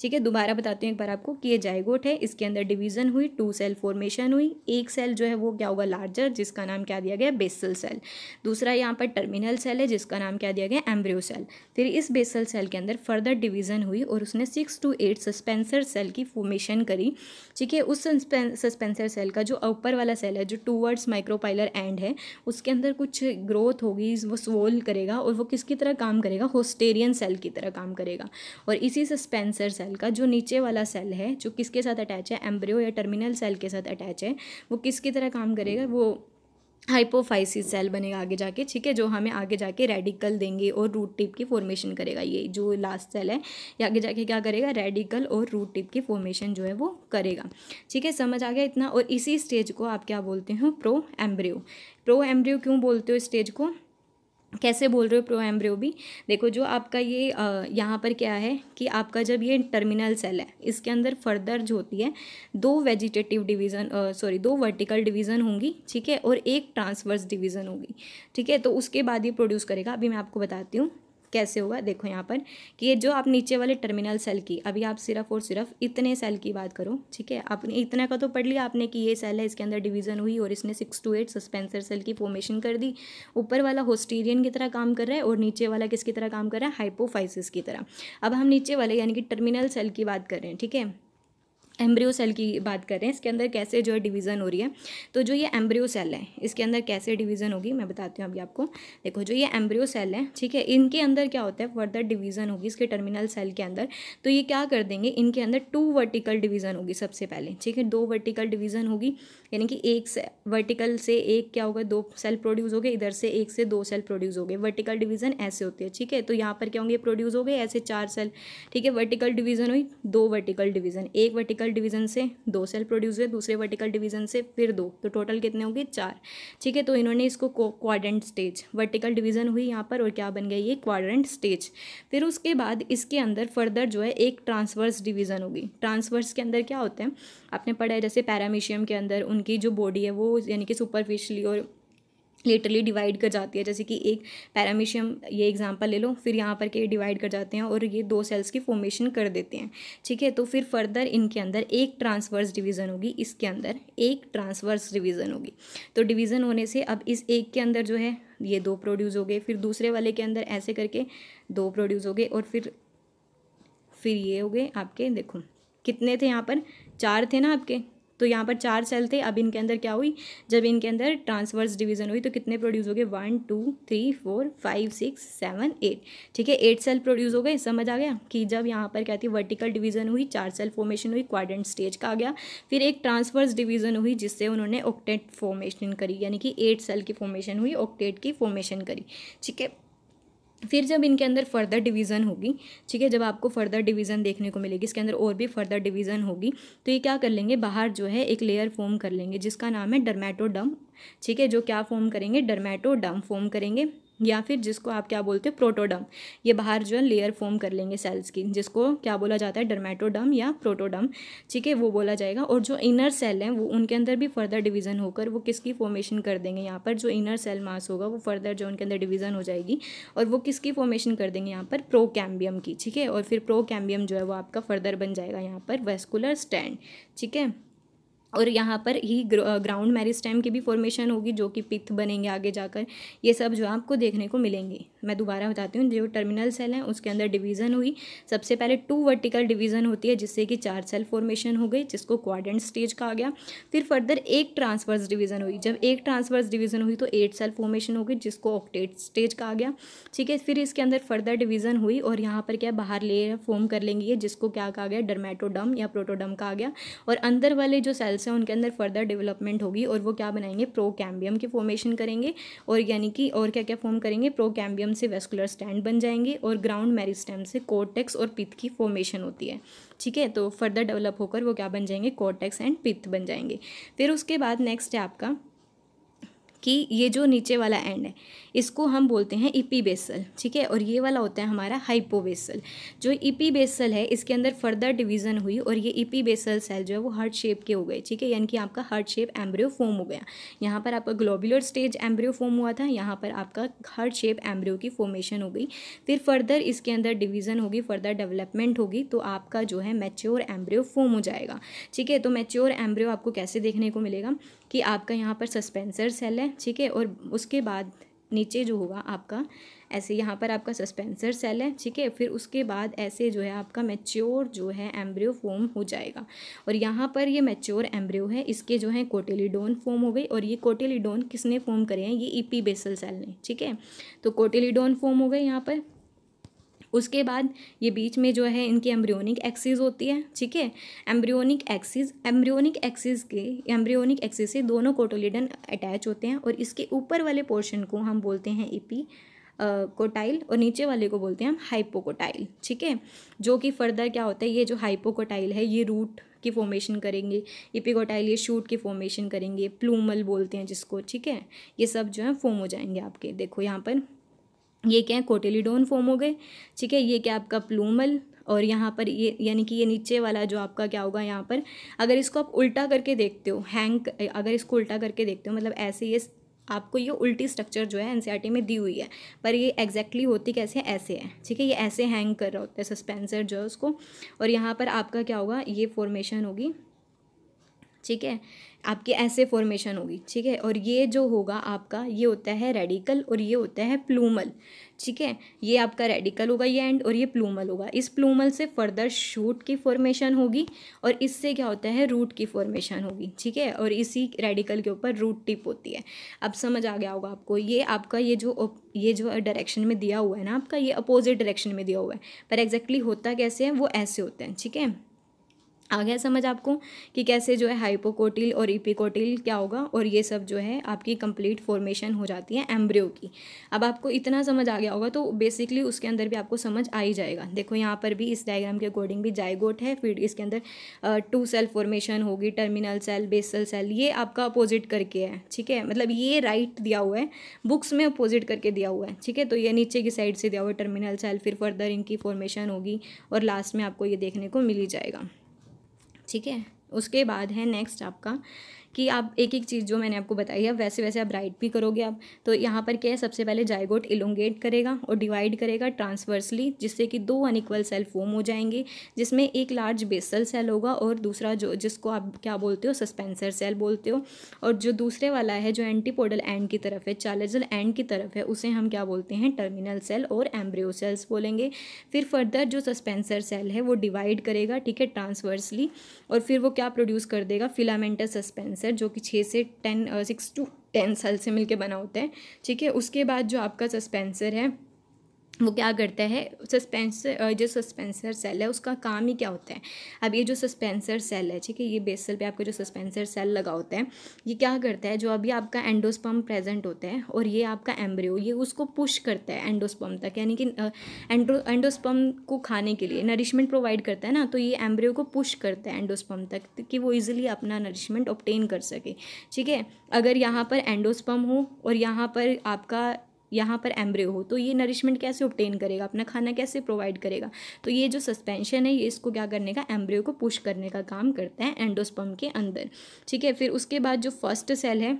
S1: ठीक है दोबारा बताती हूँ एक बार आपको कि ये जाइगोट है इसके अंदर डिवीजन हुई टू सेल फॉर्मेशन हुई एक सेल जो है वो क्या होगा लार्जर जिसका नाम क्या दिया गया बेसल सेल दूसरा यहाँ पर टर्मिनल सेल है जिसका नाम क्या दिया गया एम्ब्रियो सेल फिर इस बेसल सेल के अंदर फर्दर डिवीजन हुई और उसने six to eight suspensor cell की फॉर्मेशन करी ठीक है उस सस्पेंसर सेल का जो ऊपर वाला सेल है जो टूवर्ड्स माइक्रोपाइलर एंड है उसके अंदर कुछ ग्रोथ होगी होगी वो सोल करेगा और वो किसकी तरह काम करेगा होस्टेरियन सेल की तरह काम करेगा और इसी सस्पेंसर सेल का जो नीचे वाला सेल है जो किसके साथ अटैच है एम्ब्रियो या टर्मिनल सेल के साथ अटैच है वो किसकी तरह काम करेगा वो हाइपोफाइसिस सेल बनेगा आगे जाके ठीक है जो हमें आगे जाके रेडिकल देंगे और रूट टिप की फॉर्मेशन करेगा ये जो लास्ट सेल है ये आगे जाके क्या करेगा रेडिकल और रूट टिप की फॉर्मेशन जो है वो करेगा ठीक है समझ आ गया इतना और इसी स्टेज को आप क्या बोलते हो प्रो एम्ब्रियो प्रो एम्ब्रियो क्यों बोलते हो स्टेज को कैसे बोल रहे हो प्रो एम्ब्रियो भी देखो जो आपका ये यहाँ पर क्या है कि आपका जब ये टर्मिनल सेल है इसके अंदर फर्दर जो होती है दो वेजिटेटिव डिवीज़न सॉरी दो वर्टिकल डिवीज़न होंगी ठीक है और एक ट्रांसवर्स डिवीज़न होगी ठीक है तो उसके बाद ये प्रोड्यूस करेगा अभी मैं आपको बताती हूँ कैसे होगा देखो यहाँ पर कि ये जो आप नीचे वाले टर्मिनल सेल की अभी आप सिर्फ और सिर्फ इतने सेल की बात करो ठीक है आपने इतना का तो पढ़ लिया आपने कि ये सेल है इसके अंदर डिवीजन हुई और इसने six to eight suspensor cell की फॉर्मेशन कर दी ऊपर वाला होस्टीरियन की तरह काम कर रहा है और नीचे वाला किसकी तरह काम कर रहा है हाइपोफाइसिस की तरह अब हम नीचे वाले यानी कि टर्मिनल सेल की बात कर रहे हैं ठीक है एम्ब्रियो सेल की बात कर रहे हैं इसके अंदर कैसे जो है डिवीज़न हो रही है तो जो ये एम्ब्रियो सेल है इसके अंदर कैसे डिवीज़न होगी मैं बताती हूँ अभी आपको देखो जो ये एम्ब्रियो सेल है ठीक है इनके अंदर क्या होता है फर्दर डिवीज़न होगी इसके टर्मिनल सेल के अंदर तो ये क्या कर देंगे इनके अंदर टू वर्टिकल डिवीज़न होगी सबसे पहले ठीक है दो वर्टिकल डिवीज़न होगी यानी कि एक से वर्टिकल से एक क्या होगा दो सेल प्रोड्यूस हो गए इधर से एक से दो सेल प्रोड्यूस हो गए वर्टिकल डिवीजन ऐसे होती है ठीक है तो यहाँ पर क्या होंगे प्रोड्यूस हो गए ऐसे चार सेल ठीक है वर्टिकल डिवीजन हुई दो वर्टिकल डिवीजन एक वर्टिकल डिवीजन से दो सेल प्रोड्यूस हुए दूसरे वर्टिकल डिवीजन से फिर दो तो टोटल कितने होंगे चार ठीक है तो इन्होंने इसको क्वाड्रेंट स्टेज वर्टिकल डिवीजन हुई यहाँ पर और क्या बन गया ये क्वाड्रेंट स्टेज फिर उसके बाद इसके अंदर फर्दर जो है एक ट्रांसवर्स डिवीजन होगी ट्रांसवर्स के अंदर क्या होते हैं आपने पढ़ा है जैसे पैरामीशियम के अंदर उन उनकी जो बॉडी है वो यानी कि सुपरफिशली और लेटरली डिवाइड कर जाती है जैसे कि एक पैरामीशियम ये एग्जांपल ले लो फिर यहाँ पर के डिवाइड कर जाते हैं और ये दो सेल्स की फॉर्मेशन कर देते हैं ठीक है तो फिर फर्दर इनके अंदर एक ट्रांसवर्स डिवीज़न होगी इसके अंदर एक ट्रांसवर्स डिवीज़न होगी तो डिवीज़न होने से अब इस एक के अंदर जो है ये दो प्रोड्यूस हो गए फिर दूसरे वाले के अंदर ऐसे करके दो प्रोड्यूस हो गए और फिर फिर ये हो गए आपके देखो कितने थे यहाँ पर चार थे ना आपके तो यहाँ पर चार सेल थे अब इनके अंदर क्या हुई जब इनके अंदर ट्रांसवर्स डिवीजन हुई तो कितने प्रोड्यूस हो गए one two three four five six seven eight ठीक है एट सेल प्रोड्यूस हो गए समझ आ गया कि जब यहाँ पर क्या थी वर्टिकल डिवीजन हुई चार सेल फॉर्मेशन हुई क्वाड्रेंट स्टेज का आ गया फिर एक ट्रांसवर्स डिवीजन हुई जिससे उन्होंने ऑक्टेट फॉर्मेशन करी यानी कि एट सेल की फॉर्मेशन हुई ऑक्टेट की फॉर्मेशन करी ठीक है फिर जब इनके अंदर फर्दर डिवीज़न होगी ठीक है जब आपको फर्दर डिवीज़न देखने को मिलेगी इसके अंदर और भी फर्दर डिवीज़न होगी तो ये क्या कर लेंगे बाहर जो है एक लेयर फॉर्म कर लेंगे जिसका नाम है डर्मेटोडम ठीक है जो क्या फॉर्म करेंगे डर्मेटोडम फॉर्म करेंगे या फिर जिसको आप क्या बोलते हो प्रोटोडम ये बाहर जो है लेयर फॉर्म कर लेंगे सेल्स की जिसको क्या बोला जाता है डर्मेटोडम या प्रोटोडम ठीक है वो बोला जाएगा और जो इनर सेल हैं वो उनके अंदर भी फर्दर डिवीज़न होकर वो किसकी फॉर्मेशन कर देंगे यहाँ पर जो इनर सेल मास होगा वो फर्दर जो उनके अंदर डिवीज़न हो जाएगी और वो किसकी फॉर्मेशन कर देंगे यहाँ पर प्रो की ठीक है और फिर प्रो जो है वो आपका फर्दर बन जाएगा यहाँ पर वेस्कुलर स्टैंड ठीक है और यहाँ पर ही ग्राउंड मैरिस्टैम की भी फॉर्मेशन होगी जो कि पिथ बनेंगे आगे जाकर ये सब जो आपको देखने को मिलेंगे मैं दोबारा बताती हूँ जो टर्मिनल सेल हैं उसके अंदर डिवीज़न हुई सबसे पहले टू वर्टिकल डिवीज़न होती है जिससे कि चार सेल फॉर्मेशन हो गई जिसको क्वाड्रेंट स्टेज कहा गया फिर फर्दर एक ट्रांसवर्स डिवीज़न हुई जब एक ट्रांसवर्स डिवीज़न हुई तो एट सेल फॉर्मेशन हो गई जिसको ऑक्टेट स्टेज कहा गया ठीक है फिर इसके अंदर फर्दर डिवीज़न हुई और यहाँ पर क्या बाहर ले फॉर्म कर लेंगे जिसको क्या कहा गया डर्मेटोडम या प्रोटोडम कहा गया और अंदर वाले जो सेल्स मिनरल्स हैं उनके अंदर फर्दर डेवलपमेंट होगी और वो क्या बनाएंगे प्रो कैम्बियम की फॉर्मेशन करेंगे और यानी कि और क्या क्या फॉर्म करेंगे प्रो कैम्बियम से वेस्कुलर स्टैंड बन जाएंगे और ग्राउंड मेरिस्टेम से कोटेक्स और पिथ की फॉर्मेशन होती है ठीक है तो फर्दर डेवलप होकर वो क्या बन जाएंगे कोटेक्स एंड पिथ बन जाएंगे फिर उसके बाद नेक्स्ट है आपका कि ये जो नीचे वाला एंड है इसको हम बोलते हैं ईपी बेसल ठीक है और ये वाला होता है हमारा हाइपो बेसल जो ईपी बेसल है इसके अंदर फर्दर डिवीज़न हुई और ये ईपी बेसल सेल जो है वो हार्ट शेप के हो गए ठीक है यानी कि आपका हार्ट शेप एम्ब्रियो फॉर्म हो गया यहाँ पर आपका ग्लोबुलर स्टेज एम्ब्रियो फॉर्म हुआ था यहाँ पर आपका हार्ट शेप एम्ब्रियो की फॉर्मेशन हो गई फिर फर्दर इसके अंदर डिवीज़न होगी फर्दर डेवलपमेंट होगी तो आपका जो है मैच्योर एम्ब्रियो फॉर्म हो जाएगा ठीक है तो मैच्योर एम्ब्रियो आपको कैसे देखने को मिलेगा कि आपका यहाँ पर सस्पेंसर सेल है ठीक है और उसके बाद नीचे जो होगा आपका ऐसे यहाँ पर आपका सस्पेंसर सेल है ठीक है फिर उसके बाद ऐसे जो है आपका मैच्योर जो है एम्ब्रियो फॉर्म हो जाएगा और यहाँ पर ये मैच्योर एम्ब्रियो है इसके जो है कोटेलीडोन फॉर्म हो गई और ये कोटेलीडोन किसने फॉर्म करे हैं ये ईपी बेसल सेल ने ठीक है तो कोटेलीडोन फॉर्म हो गए यहाँ पर उसके बाद ये बीच में जो है इनकी एम्ब्रियोनिक एक्सिस होती है ठीक है एम्ब्रियोनिक एक्सिस एम्ब्रियोनिक एक्सिस के एम्ब्रियोनिक एक्सिस से दोनों कोटोलिडन अटैच होते हैं और इसके ऊपर वाले पोर्शन को हम बोलते हैं ईपी e कोटाइल uh, और नीचे वाले को बोलते हैं हम हाइपोकोटाइल ठीक है जो कि फर्दर क्या होता है ये जो हाइपोकोटाइल है ये रूट की फॉर्मेशन करेंगे इपिकोटाइल ये शूट की फॉर्मेशन करेंगे प्लूमल बोलते हैं जिसको ठीक है ये सब जो है फॉर्म हो जाएंगे आपके देखो यहाँ पर ये क्या है कोटेलीडोन फॉर्म हो गए ठीक है ये क्या आपका प्लूमल और यहाँ पर ये यानी कि ये नीचे वाला जो आपका क्या होगा यहाँ पर अगर इसको आप उल्टा करके देखते हो हैंक अगर इसको उल्टा करके देखते हो मतलब ऐसे ये आपको ये उल्टी स्ट्रक्चर जो है एनसीईआरटी में दी हुई है पर ये एग्जैक्टली होती कैसे है ऐसे है ठीक है ये ऐसे हैंग कर रहा होता है सस्पेंसर जो है उसको और यहाँ पर आपका क्या होगा ये फॉर्मेशन होगी ठीक है आपकी ऐसे फॉर्मेशन होगी ठीक है और ये जो होगा आपका ये होता है रेडिकल और ये होता है प्लूमल ठीक है ये आपका रेडिकल होगा ये एंड और ये प्लूमल होगा इस प्लूमल से फर्दर शूट की फॉर्मेशन होगी और इससे क्या होता है रूट की फॉर्मेशन होगी ठीक है और इसी रेडिकल के ऊपर रूट टिप होती है अब समझ आ गया होगा आपको ये आपका ये जो ये जो डायरेक्शन में दिया हुआ है ना आपका ये अपोजिट डायरेक्शन में दिया हुआ है पर एग्जैक्टली exactly होता कैसे है वो ऐसे होते हैं ठीक है आ गया समझ आपको कि कैसे जो है हाइपोकोटिल और इपिकोटिल क्या होगा और ये सब जो है आपकी कंप्लीट फॉर्मेशन हो जाती है एम्ब्रियो की अब आपको इतना समझ आ गया होगा तो बेसिकली उसके अंदर भी आपको समझ आ ही जाएगा देखो यहाँ पर भी इस डायग्राम के अकॉर्डिंग भी जाइगोट है फिर इसके अंदर टू सेल फॉर्मेशन होगी टर्मिनल सेल बेसल सेल ये आपका अपोजिट करके है ठीक है मतलब ये राइट दिया हुआ है बुक्स में अपोजिट करके दिया हुआ है ठीक है तो ये नीचे की साइड से दिया हुआ है टर्मिनल सेल फिर फर्दर इनकी फॉर्मेशन होगी और लास्ट में आपको ये देखने को मिली जाएगा ठीक है उसके बाद है नेक्स्ट आपका कि आप एक एक चीज़ जो मैंने आपको बताई है वैसे वैसे आप राइट भी करोगे आप तो यहाँ पर क्या है सबसे पहले जायगोट इलोंगेट करेगा और डिवाइड करेगा ट्रांसवर्सली जिससे कि दो अनइक्वल सेल फॉर्म हो जाएंगे जिसमें एक लार्ज बेसल सेल होगा और दूसरा जो जिसको आप क्या बोलते हो सस्पेंसर सेल बोलते हो और जो दूसरे वाला है जो एंटीपोडल एंड की तरफ है चालेजल एंड की तरफ है उसे हम क्या बोलते हैं टर्मिनल सेल और एम्ब्रियो सेल्स बोलेंगे फिर फर्दर जो सस्पेंसर सेल है वो डिवाइड करेगा ठीक है ट्रांसवर्सली और फिर वो क्या क्या प्रोड्यूस कर देगा फिलामेंटस सस्पेंसर जो कि छः से टेन सिक्स टू टेन साल से मिलके बना होता है ठीक है उसके बाद जो आपका सस्पेंसर है वो क्या करता है सस्पेंसर जो सस्पेंसर सेल है उसका काम ही क्या होता है अब ये जो सस्पेंसर सेल है ठीक है ये बेसल पे आपका जो सस्पेंसर सेल लगा होता है ये क्या करता है जो अभी आपका एंडोस्पम प्रेजेंट होता है और ये आपका एम्ब्रियो ये उसको पुश करता है एंडोस्पम तक यानी कि एंडो एंडोस्पम को खाने के लिए नरिशमेंट प्रोवाइड करता है ना तो ये एम्ब्रियो को पुश करता है एंडोस्पम तक कि वो ईजिली अपना नरिशमेंट ऑप्टेन कर सके ठीक है अगर यहाँ पर एंडोस्पम हो और यहाँ पर आपका यहाँ पर एम्ब्रे हो तो ये नरिशमेंट कैसे ऑप्टेन करेगा अपना खाना कैसे प्रोवाइड करेगा तो ये जो सस्पेंशन है ये इसको क्या करने का एम्ब्रे को पुश करने का काम करता है एंडोस्पम के अंदर ठीक है फिर उसके बाद जो फर्स्ट सेल है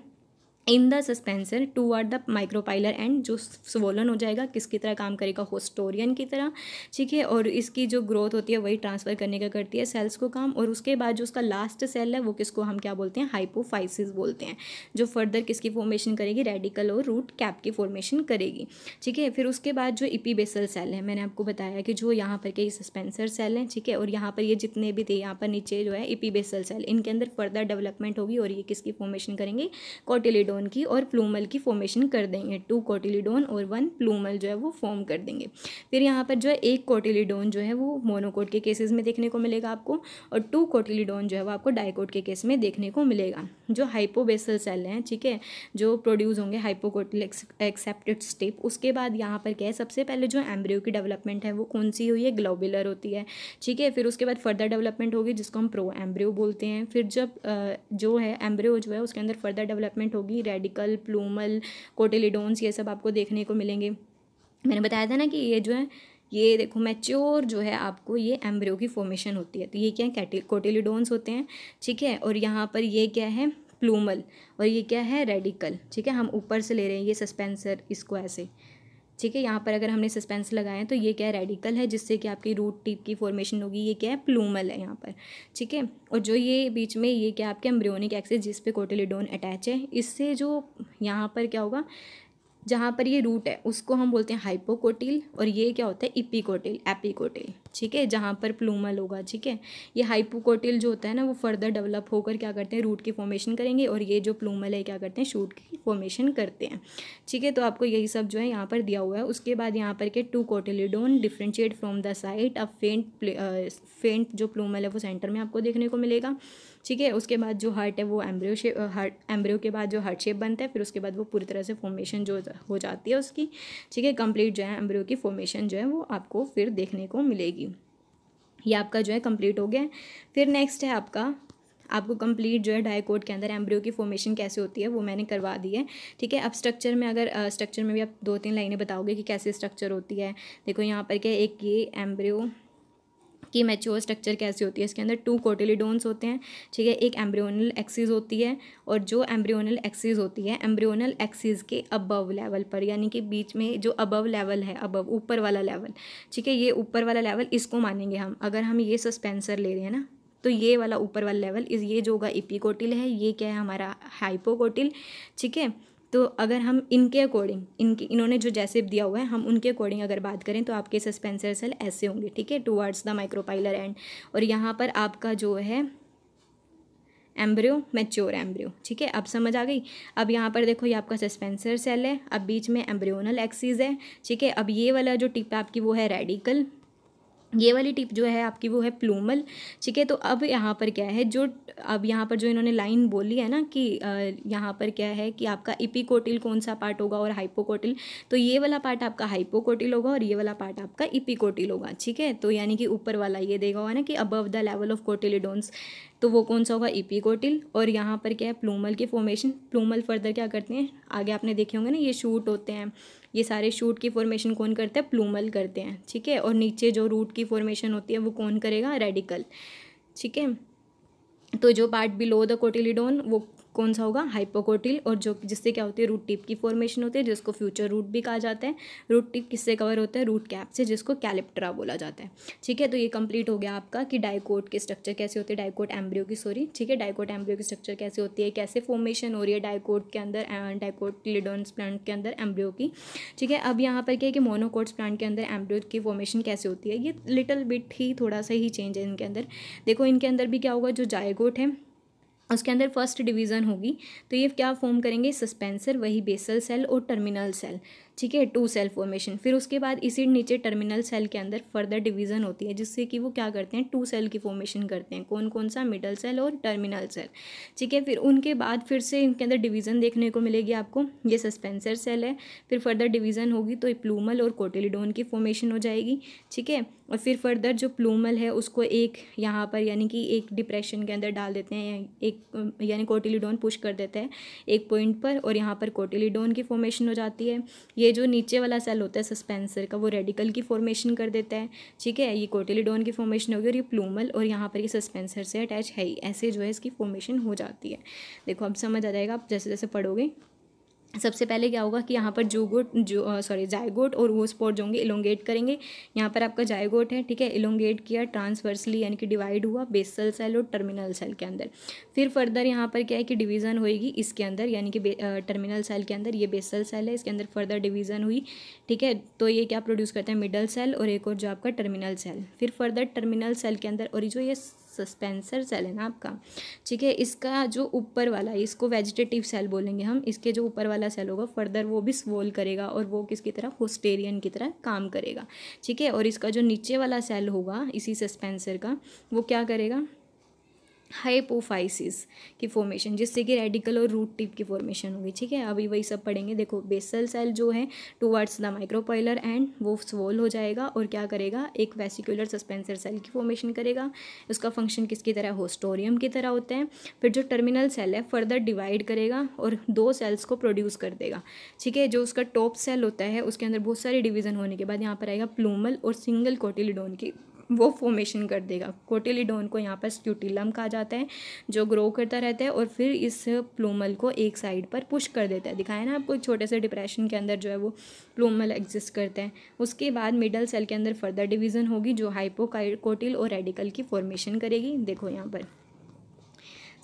S1: in the suspensor toward the micropylar end जो स्वोलन हो जाएगा किसकी तरह काम करेगा होस्टोरियन की तरह ठीक है और इसकी जो ग्रोथ होती है वही ट्रांसफ़र करने का करती है सेल्स को काम और उसके बाद जो उसका लास्ट सेल है वो किसको हम क्या बोलते हैं हाइपोफाइसिस बोलते हैं जो फर्दर किसकी फॉर्मेशन करेगी रेडिकल और रूट कैप की फॉर्मेशन करेगी ठीक है फिर उसके बाद जो इपीबेसल सेल है मैंने आपको बताया कि जो यहाँ पर के सस्पेंसर सेल हैं ठीक है और यहाँ पर ये जितने भी थे यहाँ पर नीचे जो है इपीबेसल सेल इनके अंदर फर्दर डेवलपमेंट होगी और ये किसकी फॉर्मेशन करेंगे कॉटिलेडो कोटिलीडोन की और प्लूमल की फॉर्मेशन कर देंगे टू कोटिलीडोन और वन प्लूमल जो है वो फॉर्म कर देंगे फिर यहाँ पर जो है एक कोटिलीडोन जो है वो मोनोकोट के केसेस में देखने को मिलेगा आपको और टू कोटिलीडोन जो है वो आपको डाइकोट के केस में देखने को मिलेगा जो हाइपोबेसल सेल हैं ठीक है जो प्रोड्यूस होंगे हाइपोकोटिल एक्सेप्टेड स्टेप उसके बाद यहाँ पर क्या है सबसे पहले जो एम्ब्रियो की डेवलपमेंट है वो कौन सी हुई है ग्लोबुलर होती है ठीक है फिर उसके बाद फर्दर डेवलपमेंट होगी जिसको हम प्रो एम्ब्रियो बोलते हैं फिर जब जो है एम्ब्रियो जो है उसके अंदर फर्दर डेवलपमेंट होगी रेडिकल प्लूमल कोटेलीडोन्स ये सब आपको देखने को मिलेंगे मैंने बताया था ना कि ये जो है ये देखो मैच्योर जो है आपको ये एम्ब्रियो की फॉर्मेशन होती है तो ये क्या है कोटेलीडोन्स होते हैं ठीक है और यहाँ पर ये क्या है प्लूमल और ये क्या है रेडिकल ठीक है हम ऊपर से ले रहे हैं ये सस्पेंसर इसको ऐसे ठीक है यहाँ पर अगर हमने सस्पेंस लगाए तो ये क्या है रेडिकल है जिससे कि आपकी रूट टिप की फॉर्मेशन होगी ये क्या है प्लूमल है यहाँ पर ठीक है और जो ये बीच में ये क्या आपके एम्ब्रियोनिक एक्सेस जिस पे कोटिलिडोन अटैच है इससे जो यहाँ पर क्या होगा जहाँ पर ये रूट है उसको हम बोलते हैं हाइपोकोटिल और ये क्या होता है इपिकोटिल एपिकोटिल ठीक है जहाँ पर प्लूमल होगा ठीक है ये हाइपोकोटिल जो होता है ना वो फर्दर डेवलप होकर क्या करते हैं रूट की फॉर्मेशन करेंगे और ये जो प्लूमल है क्या करते हैं शूट की फॉर्मेशन करते हैं ठीक है तो आपको यही सब जो है यहाँ पर दिया हुआ है उसके बाद यहाँ पर के two cotyledon differentiate from the site अब फेंट फेंट जो प्लूमल है वो सेंटर में आपको देखने को मिलेगा ठीक है उसके बाद जो हर्ट है वो एम्ब्रियो शेप हार्ट एम्ब्रियो के बाद जो हर्ट शेप बनता है फिर उसके बाद वो पूरी तरह से फॉर्मेशन जो हो जाती है उसकी ठीक है कंप्लीट जो है एम्ब्रियो की फॉर्मेशन जो है वो आपको फिर देखने को मिलेगी ये आपका जो है कंप्लीट हो गया फिर नेक्स्ट है आपका आपको कंप्लीट जो है डायकोड के अंदर एम्ब्रियो की फॉर्मेशन कैसे होती है वो मैंने करवा दी है ठीक है अब स्ट्रक्चर में अगर स्ट्रक्चर में भी आप दो तीन लाइनें बताओगे कि कैसे स्ट्रक्चर होती है देखो यहाँ पर क्या एक ये एम्ब्रियो कि मेच्योर स्ट्रक्चर कैसी होती है इसके अंदर टू कोटिलीडोन्स होते हैं ठीक है एक एम्ब्रियोनल एक्सीज होती है और जो एम्ब्रियोनल एक्सीज होती है एम्ब्रियोनल एक्सीज के अबव लेवल पर यानी कि बीच में जो अबव लेवल है अबव ऊपर वाला लेवल ठीक है ये ऊपर वाला लेवल इसको मानेंगे हम अगर हम ये सस्पेंसर ले रहे हैं ना तो ये वाला ऊपर वाला लेवल इस ये जो होगा इपीकोटिल है ये क्या है हमारा हाइपोकोटिल ठीक है तो अगर हम इनके अकॉर्डिंग इनके इन्होंने जो जैसे दिया हुआ है हम उनके अकॉर्डिंग अगर बात करें तो आपके सस्पेंसर सेल ऐसे होंगे ठीक है टूवर्ड्स द माइक्रोपाइलर एंड और यहाँ पर आपका जो है एम्ब्रियो मैच्योर एम्ब्रियो ठीक है अब समझ आ गई अब यहाँ पर देखो ये आपका सस्पेंसर सेल है अब बीच में एम्ब्रियोनल एक्सीज है ठीक है अब ये वाला जो टिप है आपकी वो है रेडिकल ये वाली टिप जो है आपकी वो है प्लूमल ठीक है तो अब यहाँ पर क्या है जो अब यहाँ पर जो इन्होंने लाइन बोली है ना कि यहाँ पर क्या है कि आपका इपिकोटिल कौन सा पार्ट होगा और हाइपोकोटिल तो ये वाला पार्ट आपका हाइपोकोटिल होगा और ये वाला पार्ट आपका इपिकोटिल होगा ठीक है तो यानी कि ऊपर वाला ये देगा हुआ ना कि above the level of cotyledons तो वो कौन सा होगा इपिकोटिल और यहाँ पर क्या है प्लूमल की फॉर्मेशन प्लूमल फर्दर क्या करते हैं आगे आपने देखे होंगे ना ये शूट होते हैं ये सारे शूट की फॉर्मेशन कौन करते हैं प्लूमल करते हैं ठीक है और नीचे जो रूट की फॉर्मेशन होती है वो कौन करेगा रेडिकल ठीक है तो जो पार्ट बिलो द कोटिलीडोन वो कौन सा होगा हाइपोकोटिल और जो जिससे क्या होती है रूट टिप की फॉर्मेशन होती है जिसको फ्यूचर रूट भी कहा जाता है रूट टिप किससे कवर होता है रूट कैप से जिसको कैलिप्ट्रा बोला जाता है ठीक है तो ये कंप्लीट हो गया आपका कि डाइकोट के स्ट्रक्चर कैसे होते हैं डाइकोट एम्ब्रियो की सॉरी ठीक है डाइकोट एम्ब्रियो की स्ट्रक्चर कैसे होती है कैसे फॉर्मेशन हो रही है डाइकोट के अंदर डाइकोट लिडोन्स प्लांट के अंदर एम्ब्रियो की ठीक है अब यहाँ पर क्या है कि मोनोकोट्स प्लांट के अंदर एम्ब्रियो की फॉर्मेशन कैसे होती है ये लिटल बिट ही थोड़ा सा ही चेंज है इनके अंदर देखो इनके अंदर भी क्या होगा जो जायकोट है उसके अंदर फर्स्ट डिवीज़न होगी तो ये क्या फॉर्म करेंगे सस्पेंसर वही बेसल सेल और टर्मिनल सेल ठीक है टू सेल फॉर्मेशन फिर उसके बाद इसी नीचे टर्मिनल सेल के अंदर फर्दर डिवीजन होती है जिससे कि वो क्या करते हैं टू सेल की फॉर्मेशन करते हैं कौन कौन सा मिडल सेल और टर्मिनल सेल ठीक है फिर उनके बाद फिर से इनके अंदर डिवीजन देखने को मिलेगी आपको ये सस्पेंसर सेल है फिर फर्दर डिवीजन होगी तो प्लूमल और कोटिलिडोन की फॉर्मेशन हो जाएगी ठीक है और फिर फर्दर जो प्लूमल है उसको एक यहाँ पर यानी कि एक डिप्रेशन के अंदर डाल देते हैं एक यानी कोटिलिडोन पुश कर देते हैं एक पॉइंट पर और यहाँ पर कोटिलिडोन की फॉर्मेशन हो जाती है ये जो नीचे वाला सेल होता है सस्पेंसर का वो रेडिकल की फॉर्मेशन कर देता है ठीक है ये कोटिलीडोन की फॉर्मेशन होगी और ये प्लूमल और यहाँ पर ये सस्पेंसर से अटैच है ही ऐसे जो है इसकी फॉर्मेशन हो जाती है देखो अब समझ आ जाएगा आप जैसे जैसे पढ़ोगे सबसे पहले क्या होगा कि यहाँ पर जोगोट जो सॉरी जायगोट और वो स्पोर्ट जो होंगे इलोंगेट करेंगे यहाँ पर आपका जायगोट है ठीक है इलोंगेट किया ट्रांसवर्सली यानी कि डिवाइड हुआ बेसल सेल और टर्मिनल सेल के अंदर फिर फर्दर यहाँ पर क्या है कि डिवीज़न होएगी इसके अंदर यानी कि टर्मिनल सेल के अंदर ये बेसल सेल है इसके अंदर फर्दर डिवीज़न हुई ठीक है तो ये क्या प्रोड्यूस करता है मिडल सेल और एक और जो आपका टर्मिनल सेल फिर फर्दर टर्मिनल सेल के अंदर और जो ये सस्पेंसर सेल है ना आपका ठीक है इसका जो ऊपर वाला इसको वेजिटेटिव सेल बोलेंगे हम इसके जो ऊपर वाला सेल होगा फर्दर वो भी स्वोल करेगा और वो किसकी तरह होस्टेरियन की तरह काम करेगा ठीक है और इसका जो नीचे वाला सेल होगा इसी सस्पेंसर का वो क्या करेगा हाइपोफाइसिस की फॉर्मेशन जिससे कि रेडिकल और रूट टिप की फॉर्मेशन होगी ठीक है अभी वही सब पढ़ेंगे देखो बेसल सेल जो है टूवर्ड्स द माइक्रोपाइलर एंड वो स्वॉल हो जाएगा और क्या करेगा एक वेसिकुलर सस्पेंसर सेल की फॉर्मेशन करेगा उसका फंक्शन किसकी तरह होस्टोरियम की तरह होता है फिर जो टर्मिनल सेल है फर्दर डिवाइड करेगा और दो सेल्स को प्रोड्यूस कर देगा ठीक है जो उसका टॉप सेल होता है उसके अंदर बहुत सारे डिवीज़न होने के बाद यहाँ पर आएगा प्लूमल और सिंगल कोटिलिडोन की वो फॉर्मेशन कर देगा कोटिलिडोन को यहाँ पर स्क्यूटिलम कहा जाता है जो ग्रो करता रहता है और फिर इस प्लूमल को एक साइड पर पुश कर देता है दिखाया ना आपको एक छोटे से डिप्रेशन के अंदर जो है वो प्लूमल एग्जिस्ट करता है उसके बाद मिडल सेल के अंदर फर्दर डिवीज़न होगी जो हाइपोकाइकोटिल और रेडिकल की फॉर्मेशन करेगी देखो यहाँ पर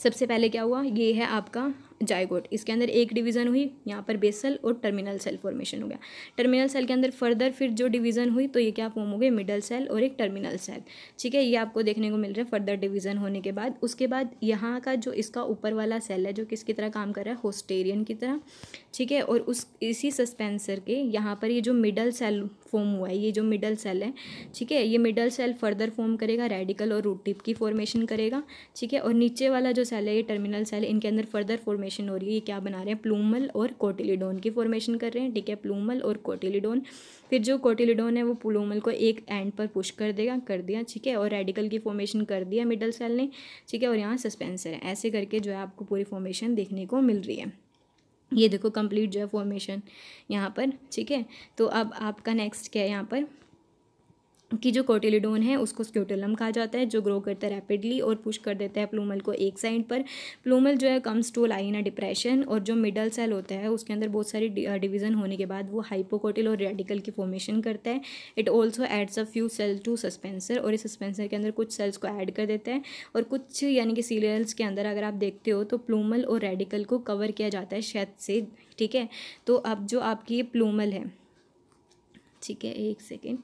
S1: सबसे पहले क्या हुआ ये है आपका जायगोट इसके अंदर एक डिवीज़न हुई यहाँ पर बेसल और टर्मिनल सेल फॉर्मेशन हो गया टर्मिनल सेल के अंदर फर्दर फिर जो डिवीज़न हुई तो ये क्या फॉर्म हो गए मिडल सेल और एक टर्मिनल सेल ठीक है ये आपको देखने को मिल रहा है फर्दर डिवीज़न होने के बाद उसके बाद यहाँ का जो इसका ऊपर वाला सेल है जो किसकी तरह काम कर रहा है होस्टेरियन की तरह ठीक है और उस इसी सस्पेंसर के यहाँ पर ये जो मिडल सेल फॉर्म हुआ है ये जो मिडल सेल है ठीक है ये मिडल सेल फर्दर फॉर्म करेगा रेडिकल और रूट टिप की फॉर्मेशन करेगा ठीक है और नीचे वाला जो सेल है ये टर्मिनल सेल इनके अंदर फर्दर फॉर्मेशन फॉर्मेशन हो रही है ये क्या बना रहे हैं प्लूमल और कोटिलिडोन की फॉर्मेशन कर रहे हैं ठीक है प्लूमल और कोटिलिडोन फिर जो कोटिलिडोन है वो प्लूमल को एक एंड पर पुश कर देगा कर दिया ठीक है और रेडिकल की फॉर्मेशन कर दिया मिडल सेल ने ठीक है और यहाँ सस्पेंसर है ऐसे करके जो है आपको पूरी फॉर्मेशन देखने को मिल रही है ये देखो कंप्लीट जो है फॉर्मेशन यहाँ पर ठीक है तो अब आपका नेक्स्ट क्या है यहाँ पर कि जो कोटिलिडोन है उसको स्क्यूटलम कहा जाता है जो ग्रो करता है रैपिडली और पुश कर देता है प्लूमल को एक साइड पर प्लूमल जो है कम्स टू लाइना डिप्रेशन और जो मिडल सेल होता है उसके अंदर बहुत सारी डिवीज़न uh, होने के बाद वो हाइपोकोटिल और रेडिकल की फॉर्मेशन करता है it also adds a few cell to suspensor और इस सस्पेंसर के अंदर कुछ सेल्स को ऐड कर देता है और कुछ यानी कि सीरियल्स के अंदर अगर आप देखते हो तो प्लूमल और रेडिकल को कवर किया जाता है शहद से ठीक है तो अब जो आपकी प्लूमल है ठीक है एक सेकेंड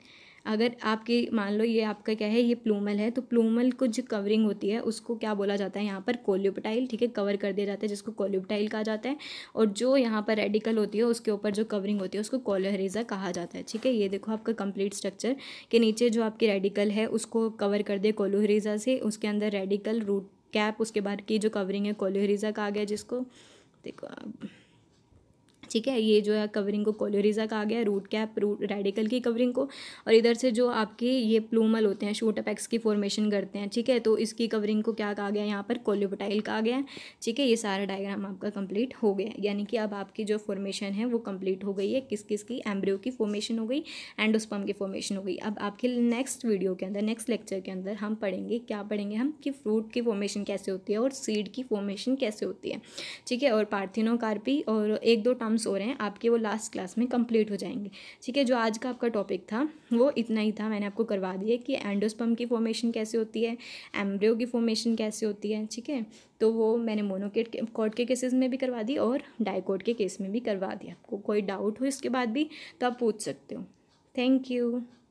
S1: अगर आपके मान लो ये आपका क्या है ये प्लूमल है तो प्लूमल को जो कवरिंग होती है उसको क्या बोला जाता है यहाँ पर कोल्यूपटाइल ठीक है कवर कर दिया जाता है जिसको कोल्यूपटाइल कहा जाता है और जो यहाँ पर रेडिकल होती है उसके ऊपर जो कवरिंग होती है उसको कोलोहरेजा कहा जाता है ठीक है ये देखो आपका कंप्लीट स्ट्रक्चर के नीचे जो आपकी रेडिकल है उसको कवर कर दिया कोलोहरेजा से उसके अंदर रेडिकल रूट कैप उसके बाद की जो कवरिंग है कोलोहरेजा कहा गया जिसको देखो आप ठीक है ये जो है कवरिंग को कोलोरिजा कहा गया रूट कैप रूट रेडिकल की कवरिंग को और इधर से जो आपके ये प्लूमल होते हैं शूट अपेक्स की फॉर्मेशन करते हैं ठीक है तो इसकी कवरिंग को क्या कहा गया यहाँ पर कोलोबटाइल कहा गया है ठीक है ये सारा डायग्राम आपका कंप्लीट हो गया यानी कि अब आपकी जो फॉर्मेशन है वो कंप्लीट हो गई है किस किस की एम्ब्रियो की फॉर्मेशन हो गई एंडोस्पम की फॉर्मेशन हो गई अब आपके नेक्स्ट वीडियो के अंदर नेक्स्ट लेक्चर के अंदर हम पढ़ेंगे क्या पढ़ेंगे हम कि फ्रूट की फॉर्मेशन कैसे होती है और सीड की फॉर्मेशन कैसे होती है ठीक है और पार्थिनोकार्पी और एक दो टर्म्स हो रहे हैं आपके वो लास्ट क्लास में कंप्लीट हो जाएंगे ठीक है जो आज का आपका टॉपिक था वो इतना ही था मैंने आपको करवा दिया कि एंडोस्पम की फॉर्मेशन कैसे होती है एम्ब्रियो की फॉर्मेशन कैसे होती है ठीक है तो वो मैंने मोनोकेट के के केसेस में भी करवा दी और डाइकोड के केस में भी करवा दिया आपको कोई डाउट हो इसके बाद भी तो आप पूछ सकते हो थैंक यू